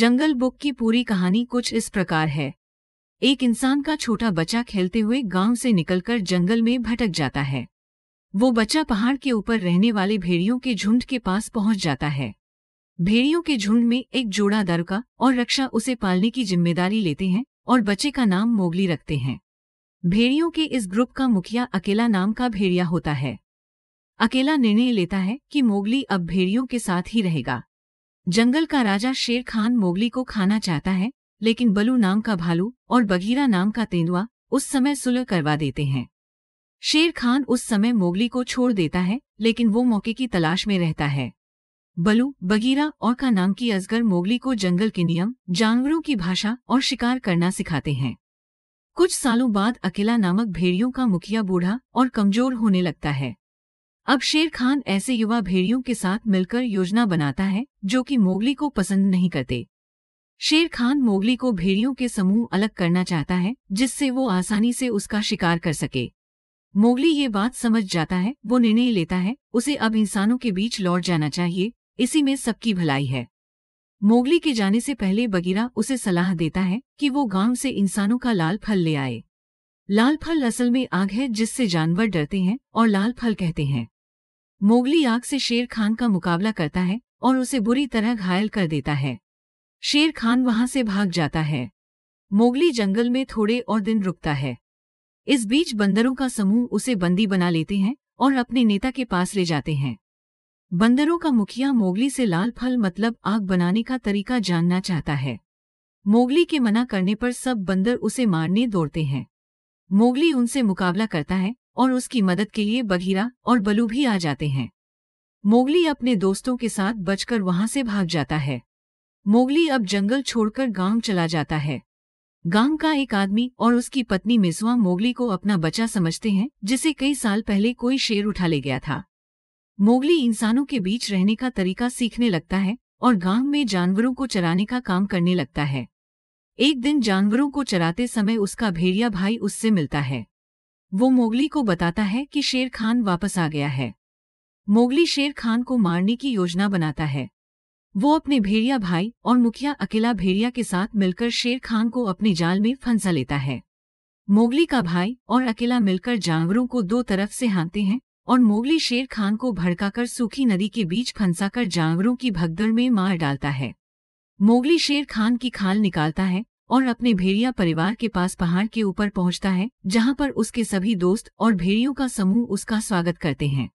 जंगल book की पूरी कहानी कुछ इस प्रकार है एक इंसान का छोटा बच्चा खेलते हुए गांव से निकलकर जंगल में भटक जाता है वो बच्चा पहाड़ के ऊपर रहने वाले भेड़ियों के झुंड के पास पहुंच जाता है भेड़ियों के झुंड में एक जोड़ा दरका और रक्षा उसे पालने की जिम्मेदारी लेते हैं और बच्चे का नाम मोगली रखते हैं भेड़ियों के इस ग्रुप का मुखिया अकेला नाम का भेड़िया होता है अकेला निर्णय लेता है कि मोगली अब भेड़ियों के साथ ही रहेगा जंगल का राजा शेर खान मोगली को खाना चाहता है लेकिन बलू नाम का भालू और बघीरा नाम का तेंदुआ उस समय सुलह करवा देते हैं शेर खान उस समय मोगली को छोड़ देता है लेकिन वो मौके की तलाश में रहता है बलू बगीरा और का नाम की असगर मोगली को जंगल के नियम जानवरों की भाषा और शिकार करना सिखाते हैं कुछ सालों बाद अकेला नामक भेड़ियों का मुखिया बूढ़ा और कमजोर होने लगता है अब शेर खान ऐसे युवा भेड़ियों के साथ मिलकर योजना बनाता है जो कि मोगली को पसंद नहीं करते शेर खान मोगली को भेड़ियों के समूह अलग करना चाहता है जिससे वो आसानी से उसका शिकार कर सके मोगली ये बात समझ जाता है वो निर्णय लेता है उसे अब इंसानों के बीच लौट जाना चाहिए इसी में सबकी भलाई है मोगली के जाने से पहले बगीरा उसे सलाह देता है कि वो गांव से इंसानों का लाल फल ले आए लाल फल असल में आग है जिससे जानवर डरते हैं और लाल फल कहते हैं मोगली आग से शेर खान का मुकाबला करता है और उसे बुरी तरह घायल कर देता है शेर खान वहां से भाग जाता है मोगली जंगल में थोड़े और दिन रुकता है इस बीच बंदरों का समूह उसे बंदी बना लेते हैं और अपने नेता के पास ले जाते हैं बंदरों का मुखिया मोगली से लाल फल मतलब आग बनाने का तरीका जानना चाहता है मोगली के मना करने पर सब बंदर उसे मारने दौड़ते हैं मोगली उनसे मुकाबला करता है और उसकी मदद के लिए बघीरा और बलू भी आ जाते हैं मोगली अपने दोस्तों के साथ बचकर वहां से भाग जाता है मोगली अब जंगल छोड़कर गांव चला जाता है गांव का एक आदमी और उसकी पत्नी मिसवा मोगली को अपना बच्चा समझते हैं जिसे कई साल पहले कोई शेर उठा ले गया था मोगली इंसानों के बीच रहने का तरीका सीखने लगता है और गांव में जानवरों को चराने का काम करने लगता है एक दिन जानवरों को चराते समय उसका भेड़िया भाई उससे मिलता है वो मोगली को बताता है कि शेर खान वापस आ गया है मोगली शेर खान को मारने की योजना बनाता है वो अपने भेड़िया भाई और मुखिया अकेला भेड़िया के साथ मिलकर शेर खान को अपने जाल में फंसा लेता है मोगली का भाई और अकेला मिलकर जानवरों को दो तरफ से हानते हैं और मोगली शेर खान को भड़काकर सूखी नदी के बीच फंसाकर जानवरों की भगदड़ में मार डालता है मोगली शेर खान की खाल निकालता है और अपने भेड़िया परिवार के पास पहाड़ के ऊपर पहुंचता है जहां पर उसके सभी दोस्त और भेड़ियों का समूह उसका स्वागत करते हैं